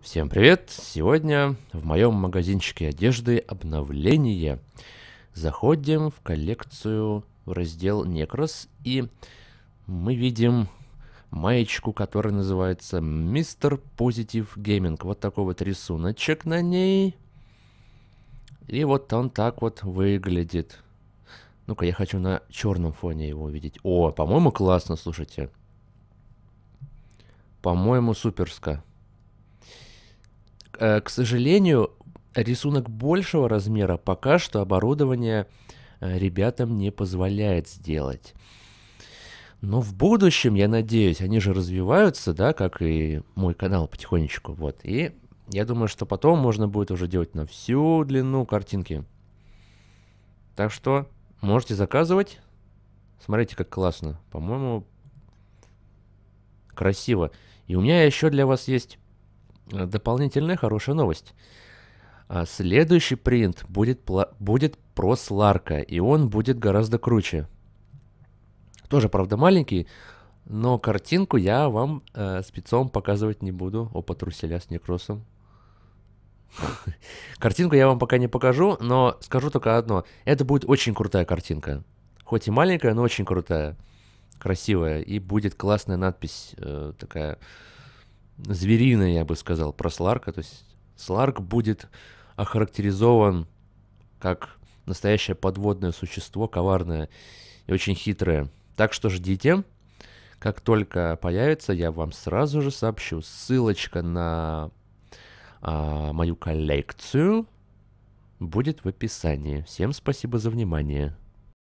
Всем привет! Сегодня в моем магазинчике одежды обновление. Заходим в коллекцию в раздел Некрос и мы видим маечку, которая называется Мистер Позитив Гейминг. Вот такой вот рисуночек на ней. И вот он так вот выглядит. Ну-ка, я хочу на черном фоне его увидеть. О, по-моему, классно, слушайте. По-моему, суперско. Э, к сожалению, рисунок большего размера пока что оборудование э, ребятам не позволяет сделать. Но в будущем, я надеюсь, они же развиваются, да, как и мой канал потихонечку, вот. И я думаю, что потом можно будет уже делать на всю длину картинки. Так что можете заказывать. Смотрите, как классно. По-моему, красиво. И у меня еще для вас есть Э, дополнительная хорошая новость. А, следующий принт будет, будет про Сларка, и он будет гораздо круче. Тоже, правда, маленький, но картинку я вам э, спецом показывать не буду. Опа, труселя с некросом. Картинку я вам пока не покажу, но скажу только одно. Это будет очень крутая картинка. Хоть и маленькая, но очень крутая. Красивая. И будет классная надпись э, такая звериное, я бы сказал, про Сларка. То есть Сларк будет охарактеризован как настоящее подводное существо, коварное и очень хитрое. Так что ждите. Как только появится, я вам сразу же сообщу. Ссылочка на а, мою коллекцию будет в описании. Всем спасибо за внимание.